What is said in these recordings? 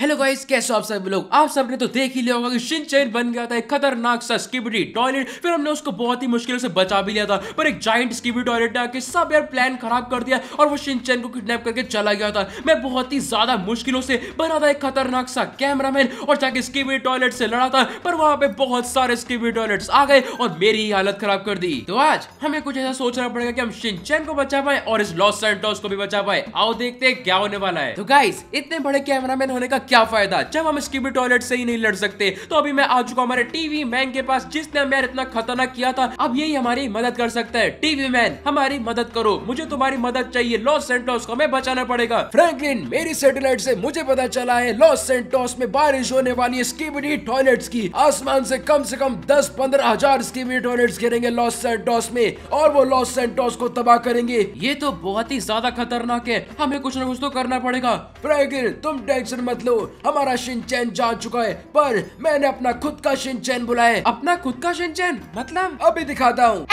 hello guys कैसे हो आप सब लोग आप सबने तो देख ही लिया होगा कि शिनचैन बन गया था एक खतरनाक सा स्किबिटी टॉयलेट फिर हमने उसको बहुत ही मुश्किल से बचा भी लिया था पर एक जाइंट स्किबी टॉयलेट ने आके सब यार प्लान खराब कर दिया और वो शिनचैन को किडनैप करके चला गया था मैं बहुत ही ज्यादा मुश्किलों से बना था एक खतरनाक सा कैमरामैन और जाके स्कीबी टॉयलेट से लड़ा था पर वहां पे बहुत सारे स्कीबी टॉयलेट आ गए और मेरी ही हालत खराब कर दी तो आज हमें कुछ ऐसा सोचना पड़ेगा कि हम शिनचैन को बचा पाए और इस लॉस सेंटोस को भी बचा पाए आओ देखते हैं क्या होने वाला है तो गाइस इतने बड़े कैमरामैन होने का क्या फायदा जब हम स्कीबी टॉयलेट से ही नहीं लड़ सकते तो अभी मैं आ चुका हमारे टीवी मैन के पास जिसने हमें इतना खतरनाक किया था अब यही हमारी मदद कर सकता है टीवी मैन हमारी मदद करो मुझे तुम्हारी मदद चाहिए लॉस सेंटोस को हमें बचाना पड़ेगा फ्रैंकलिन मेरी सेटेलाइट से मुझे पता चला है लॉस सेंटोस में बारिश होने वाली स्कीबी टॉयलेट की आसमान से कम से कम दस पंद्रह हजार स्कीबी टॉयलेट गिरेंगे लॉस सेंटोस में और वो लॉस सेंटोस को तबाह करेंगे ये तो बहुत ही ज्यादा खतरनाक है हमें कुछ ना कुछ तो करना पड़ेगा प्रेगिर तुम टेंशन मत लो हमारा शिनचैन जा चुका है पर मैंने अपना खुद का शिनचैन बुलाया है अपना खुद का शिनचैन मतलब अभी दिखाता हूँ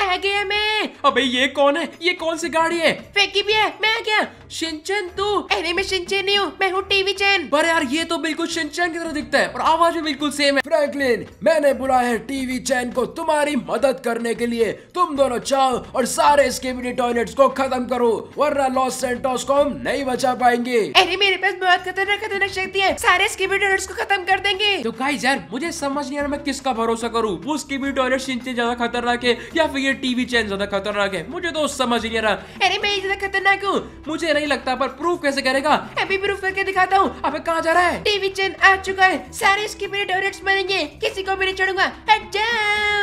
अबे ये कौन है ये कौन सी गाड़ी है फेंकी भी है मैं क्या शिनचैन तू अरे मैं शिनचैन नहीं हूँ मैं हूँ टीवी चैन पर यार ये तो बिल्कुल शिनचैन की तरह दिखता है और आवाज भी बिल्कुल सेम है फ्रैंकलिन मैंने बुलाया है टीवी चैन को तुम्हारी मदद करने के लिए तुम दोनों जाओ और सारे टॉयलेट को खत्म करो वरना लॉस सेंटोस को हम नहीं बचा पाएंगे अरे मेरे मेरे पास बहुत खतरनाक खतरनाक शक्ति है सारे स्कीबी टॉयलेट्स को खत्म कर देंगे तो गाइस यार मुझे समझ नहीं आ रहा मैं किसका भरोसा करूँ वो स्कीबी टॉयलेट इतने ज्यादा खतरनाक है या फिर ये टीवी चैन ज्यादा खतरनाक है मुझे तो समझ नहीं आ रहा अरे मैं ज्यादा खतरनाक हूँ मुझे नहीं लगता पर प्रूफ कैसे करेगा अभी प्रूफ करके दिखाता हूँ अब कहाँ जा रहा है टीवी चैन आ चुका है सारे स्कीबी टॉयलेट्स बनेंगे किसी को भी नहीं चढ़ूंगा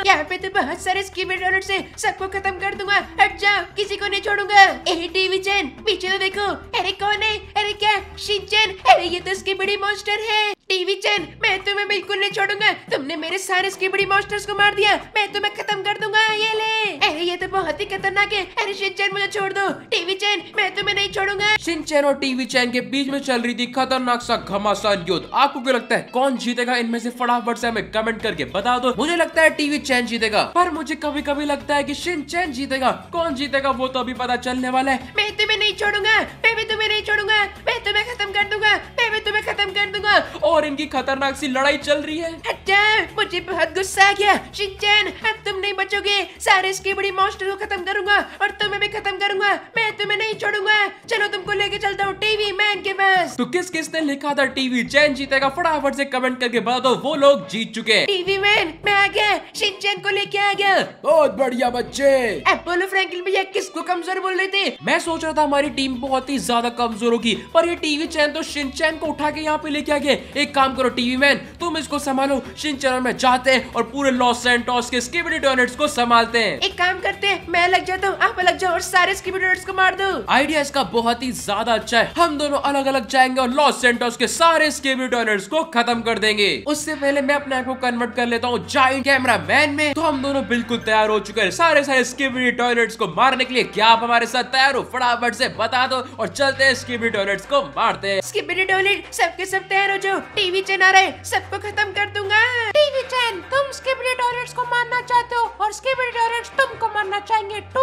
यहाँ पे तो बहुत सारे स्कीबी टॉयलेट है सबको खत्म कर दूंगा हट जाओ किसी को नहीं छोड़ूंगा टीवी चैन पीछे तो देखो अरे कौन है अरे है क्या शिंचन अरे ये तो बड़ी मॉन्स्टर है टीवी चैन मैं तुम्हें बिल्कुल नहीं छोड़ूंगा तुमने मेरे सारे बड़ी मॉन्स्टर्स को मार दिया मैं तुम्हें खत्म कर दूंगा ये ले अरे ये तो बहुत ही खतरनाक है अरे शिंचन मुझे छोड़ दो टीवी चैन मैं तुम्हें नहीं छोड़ूंगा चैन और टीवी चैन के बीच में चल रही थी खतरनाक सा घमासान युद्ध आपको क्या लगता है कौन जीतेगा इनमें से फटाफट से हमें कमेंट करके बता दो मुझे लगता है टीवी चैन जीतेगा पर मुझे कभी कभी लगता है की चैन जीतेगा कौन जीतेगा वो तो अभी पता चलने वाला है मैं तुम्हें नहीं छोड़ूंगा मैं भी तुम्हें नहीं छोड़ूंगा तुम्हें खत्म कर दूंगा मैं भी तुम्हें खत्म कर दूंगा और इनकी खतरनाक सी लड़ाई चल रही है अच्छा मुझे बहुत गुस्सा आ गया शिंचन अब तुम नहीं बचोगे सारे इसकी बड़ी मॉन्स्टर को खत्म करूंगा और तुम्हें भी खत्म करूंगा मैं तुम्हें नहीं छोड़ूंगा चलो तुमको लेके चलता हूँ टीवी मैन के तो किस किस ने लिखा था टीवी चैन जीतेगा फटाफट से कमेंट करके बता दो वो लोग जीत चुके टीवी मैन मैं आ गया शिनचैन को लेके आ गया बहुत बढ़िया बच्चे एपोलो फ्रैंकलिन भैया किसको कमजोर बोल रहे थे मैं सोच रहा था हमारी टीम बहुत ही ज्यादा कमजोर होगी पर ये टीवी चैन तो शिनचैन को उठा के यहाँ पे लेके आ गए एक काम करो टीवी मैन तुम इसको संभालो शिनचैन में जाते हैं और पूरे लॉस टॉस के स्कीबिडी डोनेट्स को संभालते हैं एक काम करते हैं मैं लग जाता हूँ आप लग जाओ और सारे स्कीबिडी डोनेट्स को मार दो आइडिया इसका बहुत ही ज्यादा अच्छा है हम दोनों अलग अलग जाए जाएंगे और लॉस सेंटोस के सारे स्केबी टॉयलेट्स को खत्म कर देंगे उससे पहले मैं अपने आप को कन्वर्ट कर लेता हूँ जाइंट कैमरा मैन में तो हम दोनों बिल्कुल तैयार हो चुके हैं सारे सारे स्केबी टॉयलेट्स को मारने के लिए क्या आप हमारे साथ तैयार हो फटाफट से बता दो और चलते हैं स्केबी टॉयलेट्स को मारते हैं स्केबी टॉयलेट सबके सब तैयार हो जाओ टीवी चैन आ रहे सबको खत्म कर दूंगा टीवी चैन तुम स्केबी टॉयलेट्स को मारना चाहते हो और स्केबी टॉयलेट्स तुमको मारना चाहेंगे टू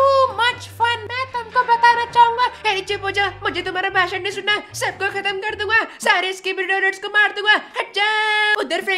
मुझे मुझे तुम्हारा भाषण नहीं सुनना सबको खत्म कर दूंगा सारे स्कीबी को मार दूंगा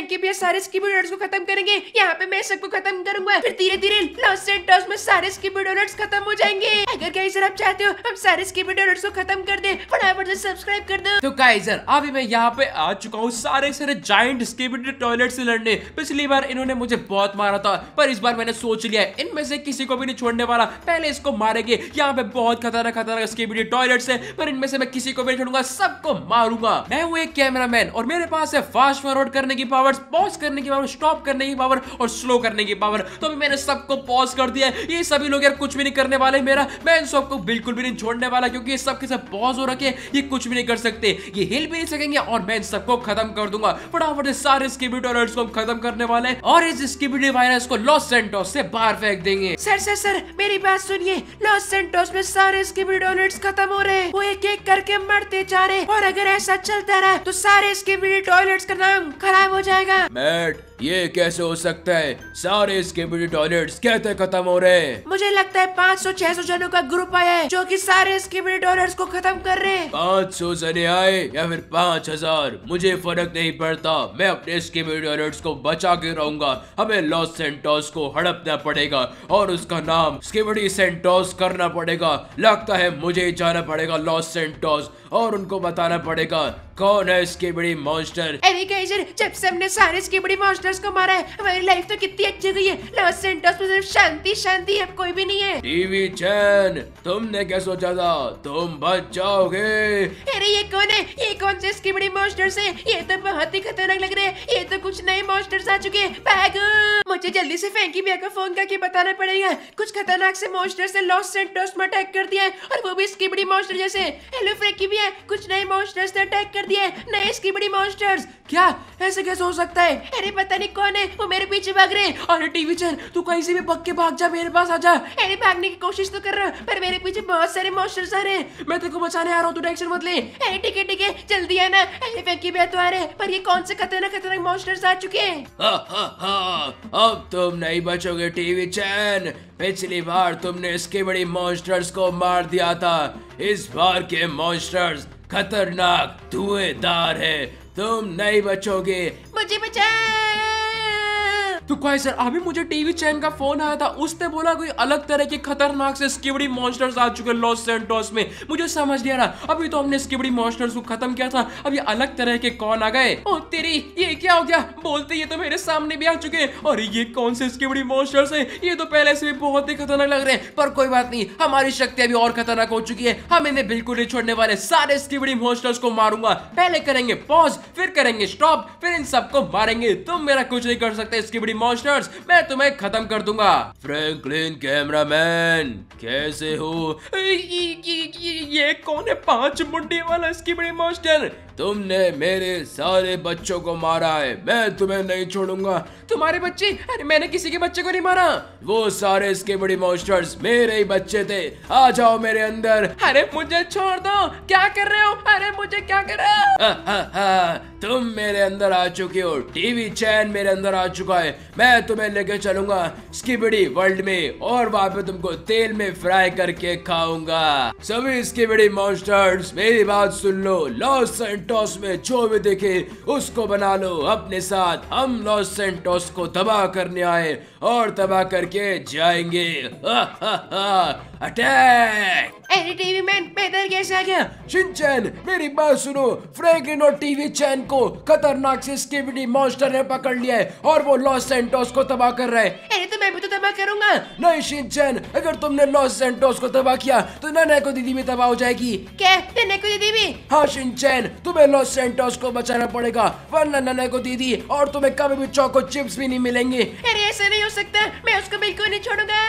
बैंक के भी सारे स्कीबी डॉलर्स को खत्म करेंगे यहाँ पे मैं सबको खत्म करूंगा फिर धीरे धीरे लॉस एंड में सारे स्कीबी डॉलर्स खत्म हो जाएंगे अगर गाइस आप चाहते हो हम सारे स्कीबी डॉलर्स को खत्म कर दे फटाफट से सब्सक्राइब कर दो तो गाइस अभी मैं यहाँ पे आ चुका हूँ सारे सारे जाइंट स्कीबी टॉयलेट से लड़ने पिछली बार इन्होंने मुझे बहुत मारा था पर इस बार मैंने सोच लिया इनमें से किसी को भी नहीं छोड़ने वाला पहले इसको मारेंगे यहाँ पे बहुत खतरनाक खतरनाक स्कीबी टॉयलेट है पर इनमें से मैं किसी को भी छोड़ूंगा सबको मारूंगा मैं हूँ एक कैमरामैन और मेरे पास है फास्ट फॉरवर्ड करने की पावर पावर पॉज करने की पावर स्टॉप करने की पावर और स्लो करने की पावर तो अभी मैंने सबको पॉज कर दिया है ये सभी लोग यार कुछ भी नहीं करने वाले मेरा मैं इन सबको बिल्कुल भी नहीं छोड़ने वाला क्योंकि ये सब के सब पॉज हो रखे ये कुछ भी नहीं कर सकते ये हिल भी नहीं सकेंगे और मैं इन सबको खत्म कर दूंगा फटाफट से सारे स्किबी टॉयलेट्स को खत्म करने वाले और इस स्किबिडी वायरस को लॉस सेंटोस से बाहर फेंक देंगे सर सर सर मेरी बात सुनिए लॉस सेंटोस में सारे स्किबिडी टॉयलेट्स खत्म हो रहे हैं वो एक एक करके मरते जा रहे और अगर ऐसा चलता रहा तो सारे स्किबिडी टॉयलेट्स का नाम खराब हो जाए जाएगा मैट ये कैसे हो सकता है सारे इसके मिडी टॉयलेट कहते खत्म हो रहे हैं मुझे लगता है पाँच सौ छह सौ जनों का ग्रुप आया है जो कि सारे इसके मिडी टॉयलेट को खत्म कर रहे हैं पाँच सौ जने आए या फिर पाँच हजार मुझे फर्क नहीं पड़ता मैं अपने इसके मिडी टॉयलेट को बचा के रहूंगा हमें लॉस सेंटोस को हड़पना पड़ेगा और उसका नाम स्केबडी सेंटोस करना पड़ेगा लगता है मुझे जाना पड़ेगा लॉस सेंटोस और उनको बताना पड़ेगा कौन है इसकी बड़ी मॉन्स्टर अरे गाइजर जब से हमने सारे इसकी बड़ी मॉन्स्टर्स को मारा है हमारी लाइफ तो कितनी अच्छी गई है लॉस सेंटर्स में सिर्फ शांति शांति अब कोई भी नहीं है टीवी चैन तुमने क्या सोचा था तुम बच जाओगे अरे ये कौन है ये कौन से इसकी बड़ी मॉन्स्टर्स है ये तो बहुत ही खतरनाक लग रहे हैं ये तो कुछ नए मॉन्स्टर्स आ चुके हैं मुझे जल्दी से फैंकी भैया को फोन करके बताना पड़ेगा कुछ खतरनाक से मॉन्स्टर्स ने लॉस सेंटर्स में अटैक कर दिया है और वो भी इसकी बड़ी मॉन्स्टर जैसे हेलो फ्रैंकी भैया कुछ नए मॉन्स्टर्स ने अटैक कर दिए नए स्क्रीबड़ी मॉन्स्टर्स क्या ऐसे कैसे हो सकता है अरे पता नहीं कौन है वो मेरे पीछे भाग रहे अरे टीवी चैनल तू कहीं से भी पक के भाग जा मेरे पास आ जा अरे भागने की कोशिश तो कर रहा पर मेरे पीछे बहुत सारे मॉन्स्टर्स आ रहे हैं मैं तेरे को बचाने आ रहा हूँ तू टेंशन मत ले अरे ठीक है ठीक है जल्दी है ना अरे फेंकी मैं तो आ रहे पर ये कौन से खतरनाक खतरनाक मॉन्स्टर्स आ चुके हैं अब तुम नहीं बचोगे टीवी चैन पिछली बार तुमने इसके बड़े मॉन्स्टर्स को मार दिया था इस बार के मॉन्स्टर्स खतरनाक धुएदार है तुम नहीं बचोगे मुझे तो गाइस सर अभी मुझे टीवी चैन का फोन आया था उसने बोला कोई अलग तरह के खतरनाक से स्किबड़ी मॉन्स्टर्स आ चुके लॉस सेंटोस में मुझे समझ नहीं आ रहा अभी तो हमने स्किबड़ी मॉन्स्टर्स को खत्म किया था अभी अलग तरह के कौन आ गए ओ तेरी ये क्या हो गया बोलते ये तो मेरे सामने भी आ चुके हैं और ये कौन से स्किबड़ी मॉन्स्टर्स है ये तो पहले से भी बहुत ही खतरनाक लग रहे हैं पर कोई बात नहीं हमारी शक्ति अभी और खतरनाक हो चुकी है हम इन्हें बिल्कुल नहीं छोड़ने वाले सारे स्किबड़ी मॉन्स्टर्स को मारूंगा पहले करेंगे पॉज फिर करेंगे स्टॉप फिर इन सबको मारेंगे तुम मेरा कुछ नहीं कर सकते स्किबड़ी मॉन्स्टर्स मैं तुम्हें खत्म कर दूंगा फ्रैंकलिन कैमरामैन कैसे हो ये कौन है पांच मुंडे वाला इसकी बड़ी मॉन्स्टर तुमने मेरे सारे बच्चों को मारा है मैं तुम्हें नहीं छोड़ूंगा तुम्हारे बच्चे अरे मैंने किसी के बच्चे को नहीं मारा वो सारे इसके बड़ी मोस्टर्स मेरे ही बच्चे थे आ जाओ मेरे अंदर अरे मुझे छोड़ दो क्या कर रहे हो अरे मुझे क्या कर रहे हो तुम मेरे अंदर आ चुके हो टीवी चैन मेरे अंदर आ चुका है मैं तुम्हें लेके चलूंगा स्कीबड़ी वर्ल्ड में और वहाँ पे तुमको तेल में फ्राई करके खाऊंगा सभी स्कीबड़ी मॉन्स्टर्स मेरी बात सुन लो लॉस सेंटोस में जो भी देखे उसको बना लो अपने साथ हम लॉस सेंटोस को तबाह करने आए और तबाह करके जाएंगे अटैक अरे टीवी मैन कैसे आ गया शिनचैन मेरी बात सुनो फ्रैंकलिन और टीवी चैन को खतरनाक से मॉन्स्टर ने पकड़ लिया है और वो लॉस सेंटोस को तबाह कर रहा अरे तो मैं भी तो तबाह करूंगा नहीं शिनचैन अगर तुमने लॉस सेंटोस को तबाह किया तो नैना दीदी भी तबाह हो जाएगी क्या दीदी भी हाँ, शिनचैन तुम्हें लॉस सेंटोस को बचाना पड़ेगा वरना नन्हे को दीदी और तुम्हें कभी भी चौको चिप्स भी नहीं मिलेंगे अरे ऐसा नहीं हो सकता मैं उसको बिल्कुल नहीं छोड़ूंगा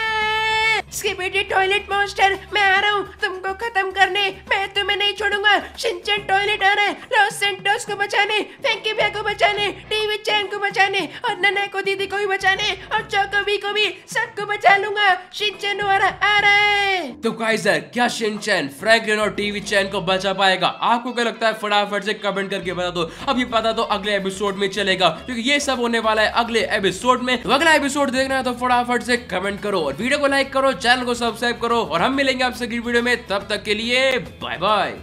टॉयलेट मॉन्स्टर मैं आ रहा हूँ तुमको खत्म करने मैं तुम्हें नहीं छोड़ूंगा सिंचन टॉयलेट आ रहा है लॉस सेंटोस को बचाने फैंकी भैया को बचाने टीवी चैन को बचाने और नन्हे को दीदी को भी बचाने और चौकवी को भी सबको बचा लूंगा सिंचन वाला आ रहा है तो काइजर क्या सिंचन फ्रैंकलिन और टीवी चैन को बचा पाएगा आपको क्या लगता है फटाफट से कमेंट करके बता दो अब ये पता तो अगले एपिसोड में चलेगा क्योंकि ये सब होने वाला है अगले एपिसोड में तो अगला एपिसोड देखना है तो फटाफट से कमेंट करो और वीडियो को लाइक करो चैनल को सब्सक्राइब करो और हम मिलेंगे आपसे अगली वीडियो में तब तक के लिए बाय बाय